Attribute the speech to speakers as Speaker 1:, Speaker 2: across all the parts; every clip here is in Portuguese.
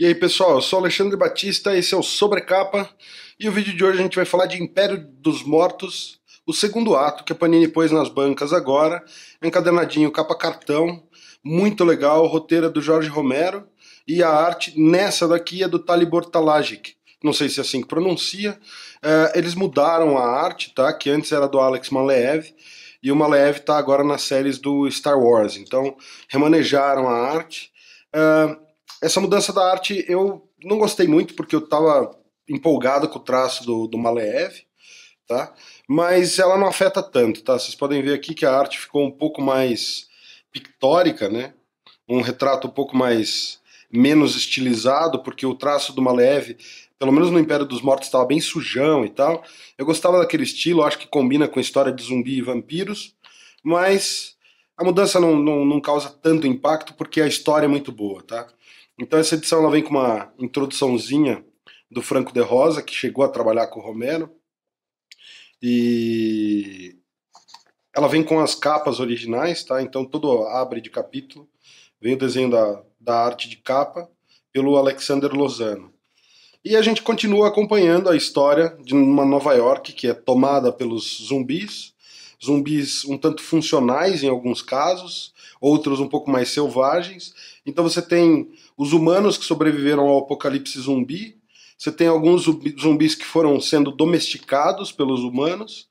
Speaker 1: E aí pessoal, eu sou Alexandre Batista, esse é o Sobrecapa e o vídeo de hoje a gente vai falar de Império dos Mortos, o segundo ato que a Panini pôs nas bancas agora, encadernadinho capa cartão, muito legal, roteiro é do Jorge Romero e a arte nessa daqui é do Talibor Talagic, não sei se é assim que pronuncia, é, eles mudaram a arte, tá? que antes era do Alex Maleev, e o Maleev tá agora nas séries do Star Wars, então remanejaram a arte. É, essa mudança da arte eu não gostei muito, porque eu estava empolgado com o traço do, do Maleev, tá? Mas ela não afeta tanto, tá? Vocês podem ver aqui que a arte ficou um pouco mais pictórica, né? Um retrato um pouco mais menos estilizado, porque o traço do Maleev, pelo menos no Império dos Mortos, estava bem sujão e tal. Eu gostava daquele estilo, acho que combina com a história de zumbi e vampiros, mas a mudança não, não, não causa tanto impacto porque a história é muito boa, tá? Então essa edição ela vem com uma introduçãozinha do Franco de Rosa, que chegou a trabalhar com o Romero. E ela vem com as capas originais, tá? Então todo abre de capítulo. Vem o desenho da, da arte de capa pelo Alexander Lozano. E a gente continua acompanhando a história de uma Nova York que é tomada pelos zumbis zumbis um tanto funcionais em alguns casos, outros um pouco mais selvagens. Então você tem os humanos que sobreviveram ao apocalipse zumbi, você tem alguns zumbis que foram sendo domesticados pelos humanos,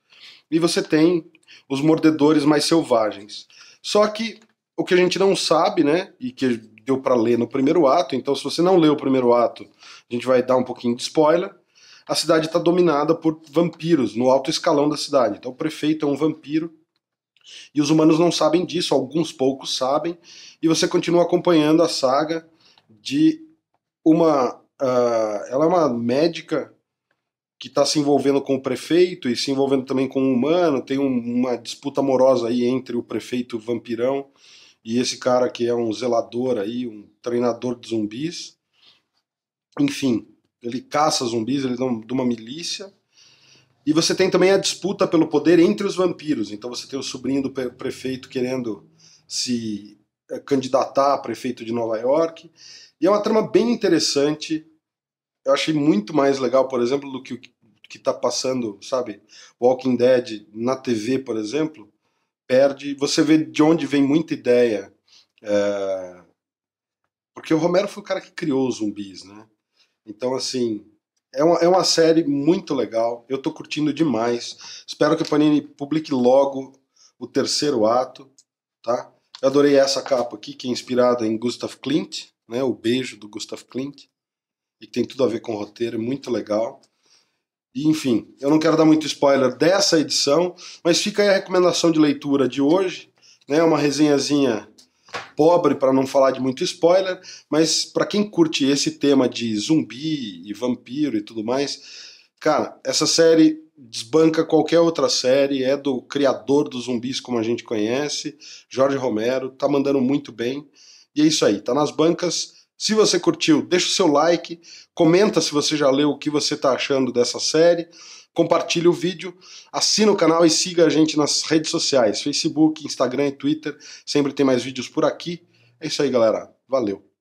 Speaker 1: e você tem os mordedores mais selvagens. Só que o que a gente não sabe, né, e que deu para ler no primeiro ato, então se você não leu o primeiro ato, a gente vai dar um pouquinho de spoiler a cidade está dominada por vampiros no alto escalão da cidade. Então o prefeito é um vampiro e os humanos não sabem disso, alguns poucos sabem, e você continua acompanhando a saga de uma. Uh, ela é uma médica que está se envolvendo com o prefeito e se envolvendo também com o um humano. Tem um, uma disputa amorosa aí entre o prefeito vampirão e esse cara que é um zelador aí, um treinador de zumbis. Enfim, ele caça zumbis, ele é de uma milícia. E você tem também a disputa pelo poder entre os vampiros. Então você tem o sobrinho do prefeito querendo se eh, candidatar a prefeito de Nova York. E é uma trama bem interessante. Eu achei muito mais legal, por exemplo, do que o que está passando, sabe? Walking Dead na TV, por exemplo. Perde. Você vê de onde vem muita ideia. É... Porque o Romero foi o cara que criou os zumbis, né? Então, assim, é uma, é uma série muito legal, eu tô curtindo demais. Espero que a Panini publique logo o terceiro ato, tá? Eu adorei essa capa aqui, que é inspirada em Gustav Klimt, né? O Beijo do Gustav Klimt, e que tem tudo a ver com o roteiro, é muito legal. E, enfim, eu não quero dar muito spoiler dessa edição, mas fica aí a recomendação de leitura de hoje, né? Uma resenhazinha pobre para não falar de muito spoiler, mas para quem curte esse tema de zumbi e vampiro e tudo mais, cara, essa série desbanca qualquer outra série, é do criador dos zumbis como a gente conhece, Jorge Romero, tá mandando muito bem. E é isso aí, tá nas bancas. Se você curtiu, deixa o seu like, comenta se você já leu o que você tá achando dessa série compartilhe o vídeo, assina o canal e siga a gente nas redes sociais, Facebook, Instagram e Twitter. Sempre tem mais vídeos por aqui. É isso aí, galera. Valeu!